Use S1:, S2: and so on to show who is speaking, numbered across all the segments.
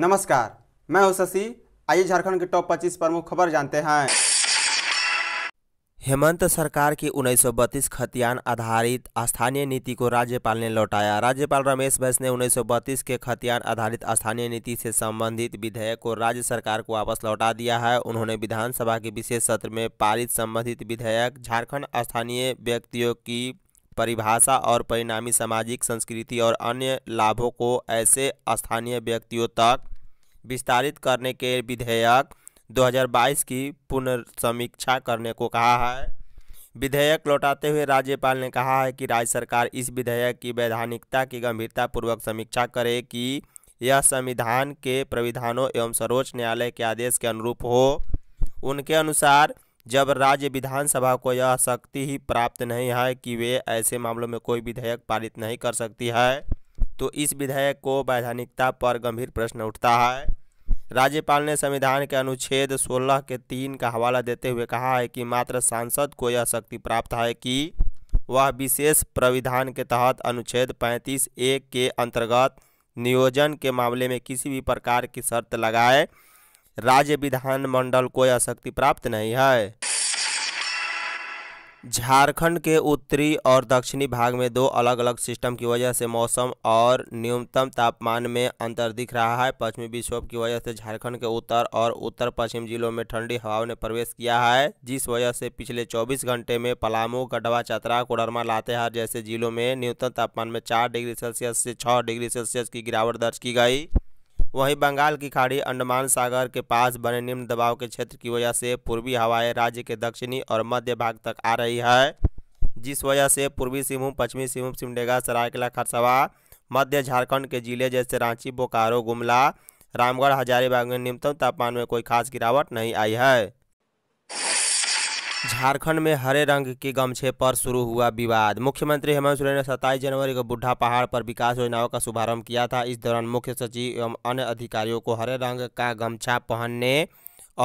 S1: नमस्कार मैं हूं शशि आइए झारखंड के टॉप 25 प्रमुख खबर जानते हैं हेमंत सरकार की बत्तीस खतियान आधारित स्थानीय नीति को राज्यपाल ने लौटाया राज्यपाल रमेश बैस ने उन्नीस सौ बत्तीस के खतियान आधारित स्थानीय नीति से संबंधित विधेयक को राज्य सरकार को वापस लौटा दिया है उन्होंने विधानसभा के विशेष सत्र में पारित संबंधित विधेयक झारखंड स्थानीय व्यक्तियों की परिभाषा और परिणामी सामाजिक संस्कृति और अन्य लाभों को ऐसे स्थानीय व्यक्तियों तक विस्तारित करने के विधेयक 2022 की पुनर्समीक्षा करने को कहा है विधेयक लौटाते हुए राज्यपाल ने कहा है कि राज्य सरकार इस विधेयक की वैधानिकता की गंभीरतापूर्वक समीक्षा करे कि यह संविधान के प्रविधानों एवं सर्वोच्च न्यायालय के आदेश के अनुरूप हो उनके अनुसार जब राज्य विधानसभा को यह शक्ति ही प्राप्त नहीं है कि वे ऐसे मामलों में कोई विधेयक पारित नहीं कर सकती है तो इस विधेयक को वैधानिकता पर गंभीर प्रश्न उठता है राज्यपाल ने संविधान के अनुच्छेद 16 के तीन का हवाला देते हुए कहा है कि मात्र सांसद को यह शक्ति प्राप्त है कि वह विशेष प्रविधान के तहत अनुच्छेद 35 ए के अंतर्गत नियोजन के मामले में किसी भी प्रकार की शर्त लगाए राज्य विधानमंडल कोई शक्ति प्राप्त नहीं है झारखंड के उत्तरी और दक्षिणी भाग में दो अलग अलग सिस्टम की वजह से मौसम और न्यूनतम तापमान में अंतर दिख रहा है पश्चिमी विक्षोभ की वजह से झारखंड के उत्तर और उत्तर पश्चिम जिलों में ठंडी हवाओं ने प्रवेश किया है जिस वजह से पिछले 24 घंटे में पलामू गढ़वा चतरा कोडरमा लातेहार जैसे जिलों में न्यूनतम तापमान में चार डिग्री सेल्सियस से छः डिग्री सेल्सियस की गिरावट दर्ज की गई वहीं बंगाल की खाड़ी अंडमान सागर के पास बने निम्न दबाव के क्षेत्र की वजह से पूर्वी हवाएं राज्य के दक्षिणी और मध्य भाग तक आ रही है जिस वजह से पूर्वी सिंहभूम पश्चिमी सिंहभूम सिमडेगा सरायकला खरसवा मध्य झारखंड के जिले जैसे रांची बोकारो गुमला रामगढ़ हजारीबाग में न्यूनतम तापमान में कोई खास गिरावट नहीं आई है झारखंड में हरे रंग के गमछे पर शुरू हुआ विवाद मुख्यमंत्री हेमंत सोरेन ने सत्ताईस जनवरी को बुढ़ा पहाड़ पर विकास योजनाओं का शुभारंभ किया था इस दौरान मुख्य सचिव एवं अन्य अधिकारियों को हरे रंग का गमछा पहनने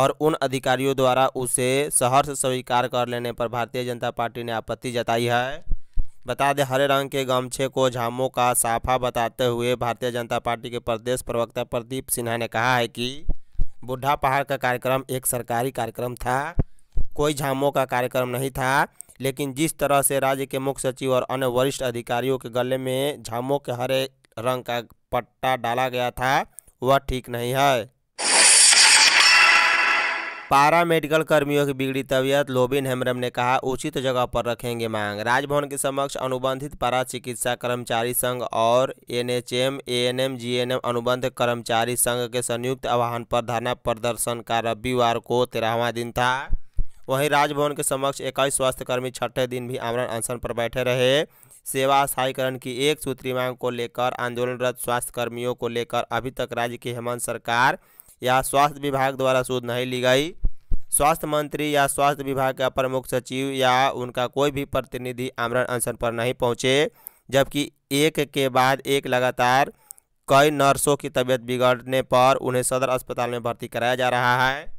S1: और उन अधिकारियों द्वारा उसे सहर्ष स्वीकार कर लेने पर भारतीय जनता पार्टी ने आपत्ति जताई है बता दें हरे रंग के गमछे को झामों का साफा बताते हुए भारतीय जनता पार्टी के प्रदेश प्रवक्ता प्रदीप सिन्हा ने कहा है कि बुढ़ा पहाड़ का कार्यक्रम एक सरकारी कार्यक्रम था कोई झामों का कार्यक्रम नहीं था लेकिन जिस तरह से राज्य के मुख्य सचिव और अन्य वरिष्ठ अधिकारियों के गले में झामों के हरे रंग का पट्टा डाला गया था वह ठीक नहीं है पारा मेडिकल कर्मियों की बिगड़ी तबीयत लोबिन हेमरम ने कहा उचित जगह पर रखेंगे मांग राजभवन के समक्ष अनुबंधित पारा चिकित्सा कर्मचारी संघ और एनएचएम एएनएम जीएनएम अनुबंध कर्मचारी संघ के संयुक्त आह्वान पर धरना प्रदर्शन का रविवार को तेरहवा दिन था वहीं राजभवन के समक्ष इक्कीस स्वास्थ्यकर्मी छठे दिन भी आमरण अनशन पर बैठे रहे सेवा स्थायीकरण की एक सूत्री मांग को लेकर आंदोलनरत स्वास्थ्यकर्मियों को लेकर अभी तक राज्य की हेमंत सरकार या स्वास्थ्य विभाग द्वारा सूद नहीं ली गई स्वास्थ्य मंत्री या स्वास्थ्य विभाग के अपर मुख्य सचिव या उनका कोई भी प्रतिनिधि आमरण अनशन पर नहीं पहुंचे जबकि एक के बाद एक लगातार कई नर्सों की तबीयत बिगड़ने पर उन्हें सदर अस्पताल में भर्ती कराया जा रहा है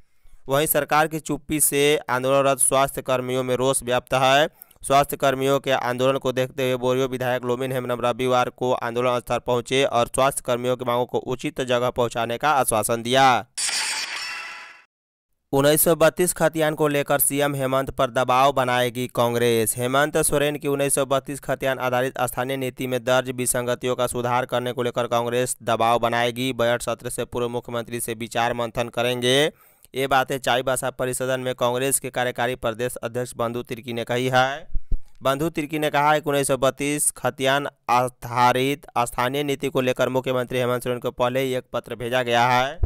S1: वहीं सरकार की चुप्पी से आंदोलनरत स्वास्थ्य कर्मियों में रोष व्याप्त है स्वास्थ्य कर्मियों के आंदोलन को देखते हुए बोरियो विधायक लोमिन हेमनम रविवार को आंदोलन स्थल पहुंचे और स्वास्थ्य कर्मियों की मांगों को उचित जगह पहुंचाने का आश्वासन दिया उन्नीस खतियान को लेकर सीएम हेमंत पर दबाव बनाएगी कांग्रेस हेमंत सोरेन की उन्नीस सौ बत्तीस खतियान आधारित स्थानीय नीति में दर्ज विसंगतियों का सुधार करने को लेकर कांग्रेस दबाव बनाएगी बजट सत्र से पूर्व मुख्यमंत्री से विचार मंथन करेंगे ये बातें चाई भाषा परिषदन में कांग्रेस के कार्यकारी प्रदेश अध्यक्ष बंधु तिर्की ने कही है बंधु तिर्की ने कहा है कि उन्नीस सौ बत्तीस खतियान आधारित स्थानीय नीति को लेकर मुख्यमंत्री हेमंत सोरेन को पहले ही एक पत्र भेजा गया है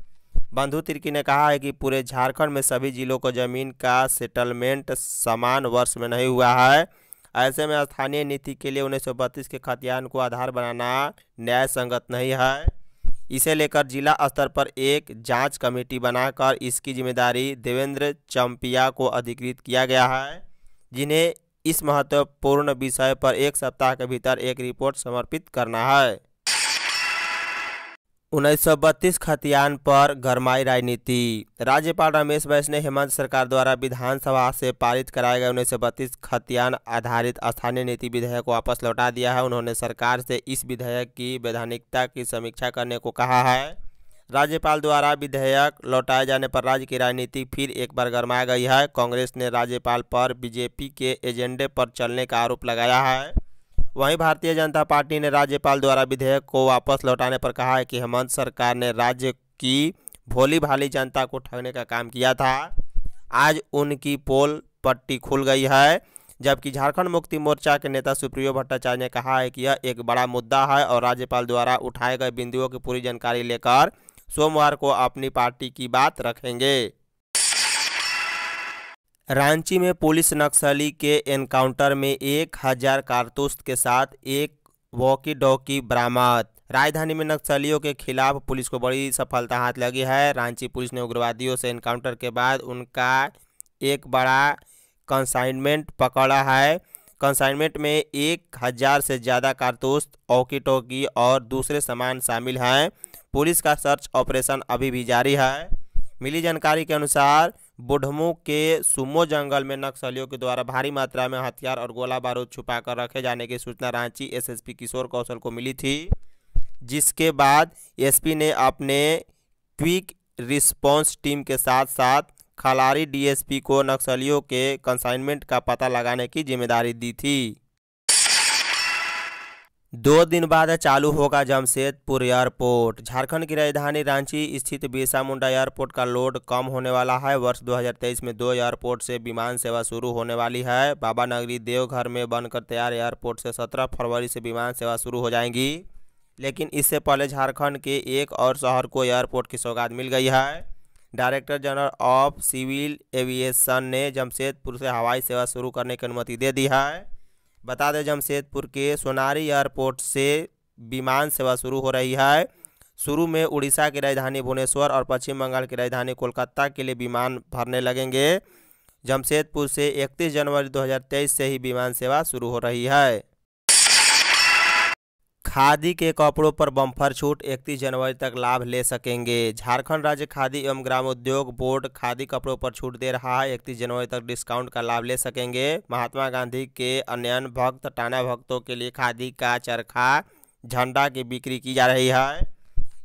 S1: बंधु तिर्की ने कहा है कि पूरे झारखंड में सभी जिलों को जमीन का सेटलमेंट समान वर्ष में नहीं हुआ है ऐसे में स्थानीय नीति के लिए उन्नीस के खतियान को आधार बनाना न्याय संगत नहीं है इसे लेकर जिला स्तर पर एक जांच कमेटी बनाकर इसकी जिम्मेदारी देवेंद्र चंपिया को अधिकृत किया गया है जिन्हें इस महत्वपूर्ण विषय पर एक सप्ताह के भीतर एक रिपोर्ट समर्पित करना है उन्नीस सौ बत्तीस खतियान पर गरमाई राजनीति राज्यपाल रमेश बैस ने हेमंत सरकार द्वारा विधानसभा से पारित कराए गए उन्नीस सौ बत्तीस खतियान आधारित स्थानीय नीति विधेयक को वापस लौटा दिया है उन्होंने सरकार से इस विधेयक की वैधानिकता की समीक्षा करने को कहा है राज्यपाल द्वारा विधेयक लौटाए जाने पर राज्य की राजनीति फिर एक बार गरमाई गई है कांग्रेस ने राज्यपाल पर बीजेपी के एजेंडे पर चलने का आरोप लगाया है वहीं भारतीय जनता पार्टी ने राज्यपाल द्वारा विधेयक को वापस लौटाने पर कहा है कि हेमंत सरकार ने राज्य की भोली भाली जनता को ठगने का काम किया था आज उनकी पोल पट्टी खुल गई है जबकि झारखंड मुक्ति मोर्चा के नेता सुप्रियो भट्टाचार्य ने कहा है कि यह एक बड़ा मुद्दा है और राज्यपाल द्वारा उठाए गए बिंदुओं की पूरी जानकारी लेकर सोमवार को अपनी पार्टी की बात रखेंगे रांची में पुलिस नक्सली के एनकाउंटर में एक हजार कारतूस के साथ एक वॉकी डॉकी बरामद राजधानी में नक्सलियों के खिलाफ पुलिस को बड़ी सफलता हाथ लगी है रांची पुलिस ने उग्रवादियों से एनकाउंटर के बाद उनका एक बड़ा कंसाइनमेंट पकड़ा है कंसाइनमेंट में एक हज़ार से ज़्यादा कारतूस ओकी टोकी और दूसरे सामान शामिल हैं पुलिस का सर्च ऑपरेशन अभी भी जारी है मिली जानकारी के अनुसार बुढ़मू के सुमो जंगल में नक्सलियों के द्वारा भारी मात्रा में हथियार और गोला बारूद छुपा कर रखे जाने की सूचना रांची एसएसपी किशोर कौशल को मिली थी जिसके बाद एसपी ने अपने क्विक रिस्पांस टीम के साथ साथ खलारी डीएसपी को नक्सलियों के कंसाइनमेंट का पता लगाने की जिम्मेदारी दी थी दो दिन बाद चालू होगा जमशेदपुर एयरपोर्ट झारखंड की राजधानी रांची स्थित बिरसा मुंडा एयरपोर्ट का लोड कम होने वाला है वर्ष 2023 में दो एयरपोर्ट से विमान सेवा शुरू होने वाली है बाबा नगरी देवघर में बनकर तैयार एयरपोर्ट से 17 फरवरी से विमान सेवा शुरू हो जाएंगी लेकिन इससे पहले झारखंड के एक और शहर को एयरपोर्ट की सौगात मिल गई है director general of civil aviation ने जमशेदपुर से हवाई सेवा शुरू करने की अनुमति दे दी है बता दें जमशेदपुर के सोनारी एयरपोर्ट से विमान सेवा शुरू हो रही है शुरू में उड़ीसा की राजधानी भुवनेश्वर और पश्चिम बंगाल की राजधानी कोलकाता के लिए विमान भरने लगेंगे जमशेदपुर से 31 जनवरी 2023 से ही विमान सेवा शुरू हो रही है खादी के कपड़ों पर बम्फर छूट 31 जनवरी तक लाभ ले सकेंगे झारखंड राज्य खादी एवं ग्रामोद्योग बोर्ड खादी कपड़ों पर छूट दे रहा है 31 जनवरी तक डिस्काउंट का लाभ ले सकेंगे महात्मा गांधी के अन्य भक्त टाना भक्तों के लिए खादी का चरखा झंडा की बिक्री की जा रही है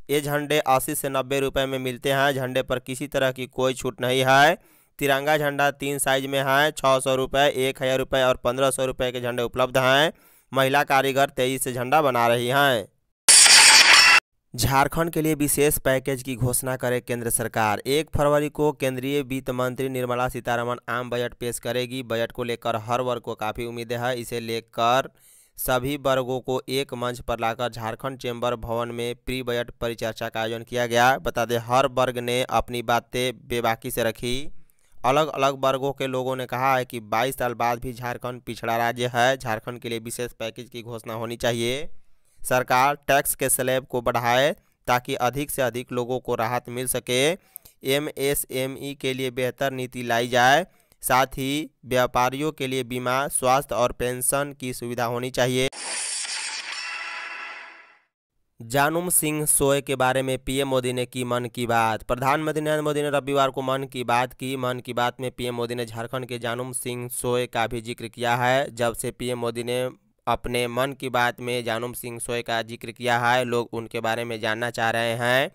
S1: ये झंडे अस्सी से नब्बे रुपए में मिलते हैं झंडे पर किसी तरह की कोई छूट नहीं है तिरंगा झंडा तीन साइज में है छः सौ रुपये एक हज़ार रुपये और पंद्रह सौ रुपये के झंडे उपलब्ध हैं महिला कारीगर तेजी से झंडा बना रही हैं झारखंड के लिए विशेष पैकेज की घोषणा करे केंद्र सरकार एक फरवरी को केंद्रीय वित्त मंत्री निर्मला सीतारमण आम बजट पेश करेगी बजट को लेकर हर वर्ग को काफ़ी उम्मीदें हैं इसे लेकर सभी वर्गों को एक मंच पर लाकर झारखंड चैम्बर भवन में प्री बजट परिचर्चा का आयोजन किया गया बता दें हर वर्ग ने अपनी बातें बेबाकी से रखी अलग अलग वर्गों के लोगों ने कहा है कि 22 साल बाद भी झारखंड पिछड़ा राज्य है झारखंड के लिए विशेष पैकेज की घोषणा होनी चाहिए सरकार टैक्स के स्लैब को बढ़ाए ताकि अधिक से अधिक लोगों को राहत मिल सके एमएसएमई के लिए बेहतर नीति लाई जाए साथ ही व्यापारियों के लिए बीमा स्वास्थ्य और पेंशन की सुविधा होनी चाहिए जानुम सिंह सोए के बारे में पीएम मोदी ने की मन की बात प्रधानमंत्री नरेंद्र मोदी ने रविवार को मन की बात की मन की बात में पीएम मोदी ने झारखंड के जानुम सिंह सोए का भी जिक्र किया है जब से पीएम मोदी ने अपने मन की बात में जानुम सिंह सोए का जिक्र किया है लोग उनके बारे में जानना चाह रहे हैं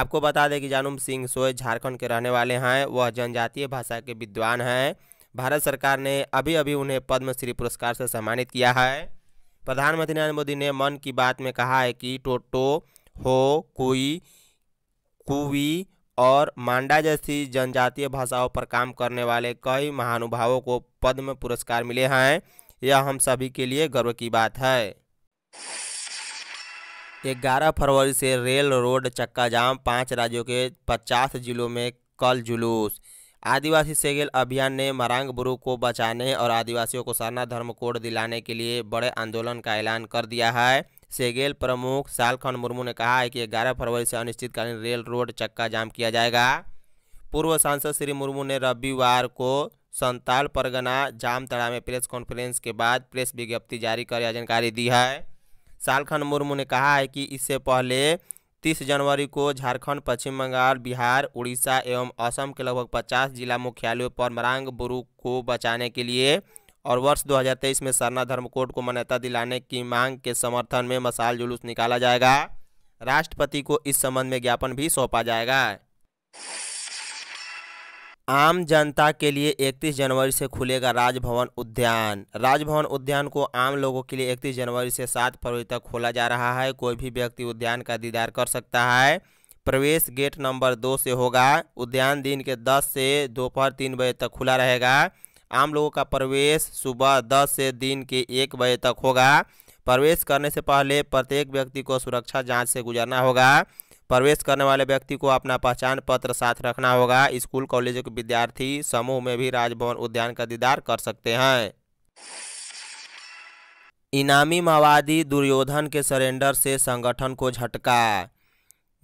S1: आपको बता दें कि जानुम सिंह सोए झारखंड के रहने वाले हैं वह जनजातीय भाषा के विद्वान हैं भारत सरकार ने अभी अभी उन्हें पद्मश्री पुरस्कार से सम्मानित किया है प्रधानमंत्री नरेंद्र मोदी ने मन की बात में कहा है कि टोटो हो कोई कुवी और मांडा जैसी जनजातीय भाषाओं पर काम करने वाले कई महानुभावों को पद्म पुरस्कार मिले हैं यह हम सभी के लिए गर्व की बात है ग्यारह फरवरी से रेल रोड चक्का जाम पाँच राज्यों के पचास जिलों में कल जुलूस आदिवासी सेगेल अभियान ने मरांग बुरु को बचाने और आदिवासियों को सरना धर्म कोड दिलाने के लिए बड़े आंदोलन का ऐलान कर दिया है सेगेल प्रमुख सालखन मुर्मू ने कहा है कि ग्यारह फरवरी से अनिश्चितकालीन रेल रोड चक्का जाम किया जाएगा पूर्व सांसद श्री मुर्मू ने रविवार को संताल परगना जामतड़ा में प्रेस कॉन्फ्रेंस के बाद प्रेस विज्ञप्ति जारी कर यह जानकारी दी है सालखन मुर्मू ने कहा है कि इससे पहले तीस जनवरी को झारखंड पश्चिम बंगाल बिहार उड़ीसा एवं असम के लगभग पचास जिला मुख्यालयों पर मरांग बुरु को बचाने के लिए और वर्ष 2023 में सरना धर्म कोड को मान्यता दिलाने की मांग के समर्थन में मसाल जुलूस निकाला जाएगा राष्ट्रपति को इस संबंध में ज्ञापन भी सौंपा जाएगा आम जनता के लिए 31 जनवरी से खुलेगा राजभवन उद्यान राजभवन उद्यान को आम लोगों के लिए 31 जनवरी से 7 फरवरी तक खोला जा रहा है कोई भी व्यक्ति उद्यान का दीदार कर सकता है प्रवेश गेट नंबर दो से होगा उद्यान दिन के 10 से दोपहर तीन बजे तक खुला रहेगा आम लोगों का प्रवेश सुबह दस से दिन के एक बजे तक होगा प्रवेश करने से पहले प्रत्येक व्यक्ति को सुरक्षा जाँच से गुजरना होगा प्रवेश करने वाले व्यक्ति को अपना पहचान पत्र साथ रखना होगा स्कूल कॉलेजों के विद्यार्थी समूह में भी राजभवन उद्यान का दीदार कर सकते हैं इनामी माओवादी दुर्योधन के सरेंडर से संगठन को झटका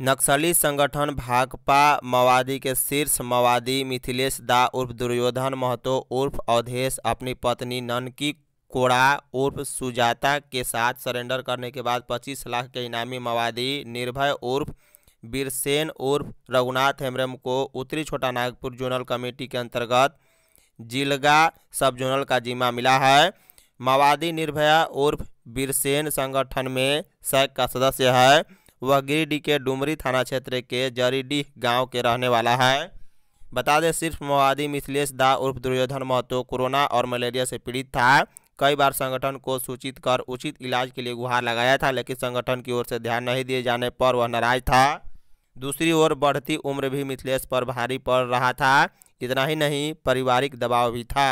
S1: नक्सली संगठन भाकपा माओवादी के शीर्ष माओवादी मिथिलेश दा उर्फ दुर्योधन महतो उर्फ अवधेश अपनी पत्नी ननकी कोड़ा उर्फ सुजाता के साथ सरेंडर करने के बाद 25 लाख के इनामी माओवादी निर्भय उर्फ बीरसेन उर्फ रघुनाथ हेम्ब्रम को उत्तरी छोटा नागपुर जोनल कमेटी के अंतर्गत जिलगा सब जोनल का जिम्मा मिला है माओवादी निर्भया उर्फ बिरसेन संगठन में सैक का सदस्य है वह गिरिडीह के डुमरी थाना क्षेत्र के जरीडीह गांव के रहने वाला है बता दें सिर्फ माओवादी मिथिलेश दा उर्फ दुर्योधन महतो कोरोना और मलेरिया से पीड़ित था कई बार संगठन को सूचित कर उचित इलाज के लिए गुहार लगाया था लेकिन संगठन की ओर से ध्यान नहीं दिए जाने पर वह नाराज था दूसरी ओर बढ़ती उम्र भी मिथिलेश पर भारी पड़ रहा था इतना ही नहीं पारिवारिक दबाव भी था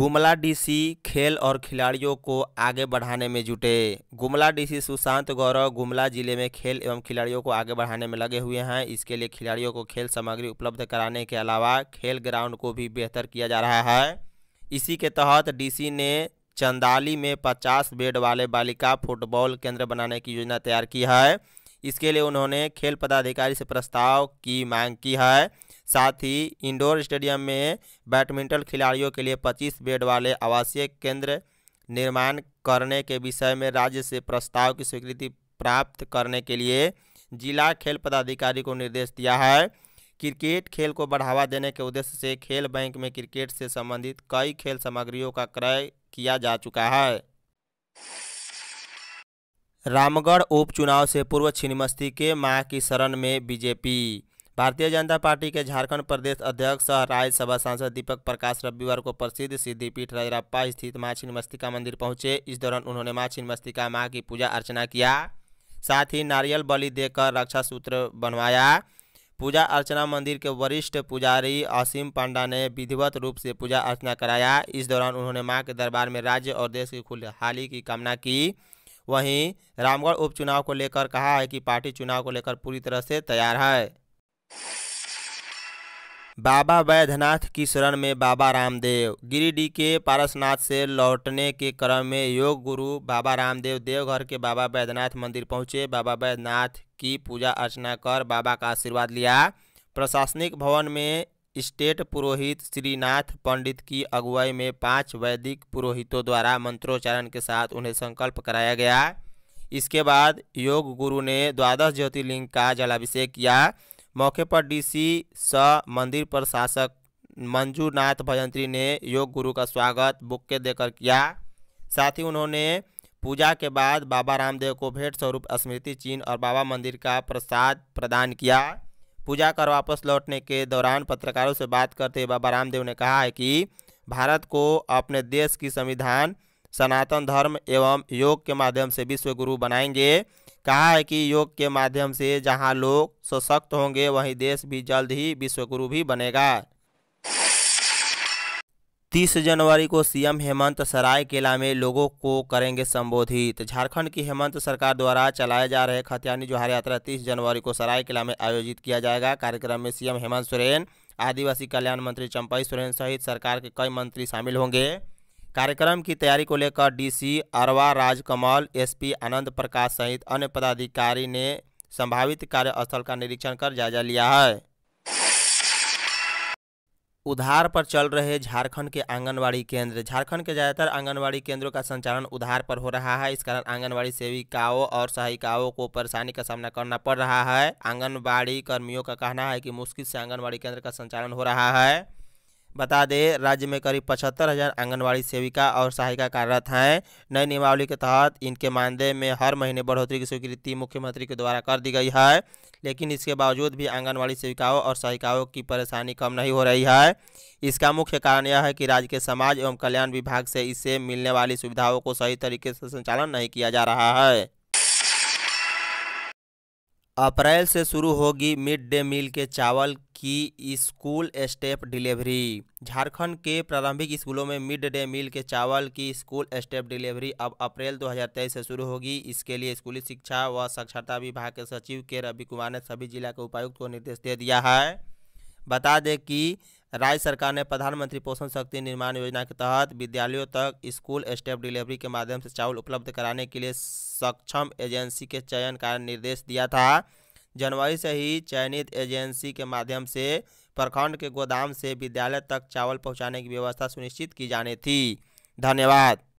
S1: गुमला डीसी खेल और खिलाड़ियों को आगे बढ़ाने में जुटे गुमला डीसी सुशांत गौरव गुमला जिले में खेल एवं खिलाड़ियों को आगे बढ़ाने में लगे हुए हैं इसके लिए खिलाड़ियों को खेल सामग्री उपलब्ध कराने के अलावा खेल ग्राउंड को भी बेहतर किया जा रहा है इसी के तहत डीसी ने चंदाली में 50 बेड वाले बालिका फुटबॉल केंद्र बनाने की योजना तैयार की है इसके लिए उन्होंने खेल पदाधिकारी से प्रस्ताव की मांग की है साथ ही इंडोर स्टेडियम में बैडमिंटन खिलाड़ियों के लिए 25 बेड वाले आवासीय केंद्र निर्माण करने के विषय में राज्य से प्रस्ताव की स्वीकृति प्राप्त करने के लिए जिला खेल पदाधिकारी को निर्देश दिया है क्रिकेट खेल को बढ़ावा देने के उद्देश्य से खेल बैंक में क्रिकेट से संबंधित कई खेल सामग्रियों का क्रय किया जा चुका है रामगढ़ उपचुनाव से पूर्व छिन्नमस्ती के मां की शरण में बीजेपी भारतीय जनता पार्टी के झारखंड प्रदेश अध्यक्ष सह राज्यसभा सांसद दीपक प्रकाश रविवार को प्रसिद्ध सिद्धिपीठ रजरप्पा स्थित माँ छिन्नमस्तिका मंदिर पहुंचे इस दौरान उन्होंने माँ छिन्नमस्तिका माँ की पूजा अर्चना किया साथ ही नारियल बलि देकर रक्षा सूत्र बनवाया पूजा अर्चना मंदिर के वरिष्ठ पुजारी असीम पांडा ने विधिवत रूप से पूजा अर्चना कराया इस दौरान उन्होंने मां के दरबार में राज्य और देश की खुशहाली की कामना की वहीं रामगढ़ उपचुनाव को लेकर कहा है कि पार्टी चुनाव को लेकर पूरी तरह से तैयार है बाबा वैद्यनाथ की शरण में बाबा रामदेव गिरिडीह के पारसनाथ से लौटने के क्रम में योग गुरु बाबा रामदेव देवघर के बाबा वैद्यनाथ मंदिर पहुँचे बाबा वैद्यनाथ की पूजा अर्चना कर बाबा का आशीर्वाद लिया प्रशासनिक भवन में स्टेट पुरोहित श्रीनाथ पंडित की अगुवाई में पांच वैदिक पुरोहितों द्वारा मंत्रोच्चारण के साथ उन्हें संकल्प कराया गया इसके बाद योग गुरु ने द्वादश ज्योतिर्लिंग का जलाभिषेक किया मौके पर डीसी स मंदिर प्रशासक मंजूनाथ भजंत्री ने योग गुरु का स्वागत बुक्के देकर किया साथ ही उन्होंने पूजा के बाद बाबा रामदेव को भेंट स्वरूप स्मृति चिन्ह और बाबा मंदिर का प्रसाद प्रदान किया पूजा कर वापस लौटने के दौरान पत्रकारों से बात करते हुए बाबा रामदेव ने कहा है कि भारत को अपने देश की संविधान सनातन धर्म एवं योग के माध्यम से विश्व गुरु बनाएंगे कहा है कि योग के माध्यम से जहां लोग सशक्त होंगे वहीं देश भी जल्द ही विश्वगुरु भी बनेगा तीस जनवरी को सीएम हेमंत सराय केला में लोगों को करेंगे संबोधित झारखंड की हेमंत सरकार द्वारा चलाए जा रहे खतियानी जोहार यात्रा तीस जनवरी को सरायकेला में आयोजित किया जाएगा कार्यक्रम में सीएम हेमंत सोरेन आदिवासी कल्याण मंत्री चंपई सोरेन सहित सरकार के कई मंत्री शामिल होंगे कार्यक्रम की तैयारी को लेकर डीसी अरवा राजकमल एसपी आनंद प्रकाश सहित अन्य पदाधिकारी ने संभावित कार्यस्थल का निरीक्षण कर जायजा लिया है उधार पर चल रहे झारखंड के आंगनवाड़ी केंद्र झारखंड के ज़्यादातर आंगनवाड़ी केंद्रों का संचालन उधार पर हो रहा है इस कारण आंगनवाड़ी सेविकाओं और सहायिकाओं को परेशानी का सामना करना पड़ रहा है आंगनवाड़ी कर्मियों का कहना है कि मुश्किल से आंगनवाड़ी केंद्र का संचालन हो रहा है बता दें राज्य में करीब पचहत्तर हज़ार आंगनबाड़ी सेविका और सहायिका कार्यरत हैं नई नियमावली के तहत इनके मानदेय में हर महीने बढ़ोतरी की स्वीकृति मुख्यमंत्री के द्वारा कर दी गई है लेकिन इसके बावजूद भी आंगनबाड़ी सेविकाओं और सहायिकाओं की परेशानी कम नहीं हो रही है इसका मुख्य कारण यह है कि राज्य के समाज एवं कल्याण विभाग से इससे मिलने वाली सुविधाओं को सही तरीके से संचालन नहीं किया जा रहा है अप्रैल से शुरू होगी मिड डे मील के चावल की स्कूल स्टेप डिलीवरी झारखंड के प्रारंभिक स्कूलों में मिड डे मील के चावल की स्कूल स्टेप डिलीवरी अब अप्रैल 2023 से शुरू होगी इसके लिए स्कूली शिक्षा व साक्षरता विभाग के सचिव के रवि कुमार ने सभी जिला के उपायुक्त को निर्देश दे दिया है बता दें कि राज्य सरकार ने प्रधानमंत्री पोषण शक्ति निर्माण योजना के तहत विद्यालयों तक स्कूल स्टेप डिलीवरी के माध्यम से चावल उपलब्ध कराने के लिए सक्षम एजेंसी के चयन का निर्देश दिया था जनवरी से ही चयनित एजेंसी के माध्यम से प्रखंड के गोदाम से विद्यालय तक चावल पहुंचाने की व्यवस्था सुनिश्चित की जानी थी धन्यवाद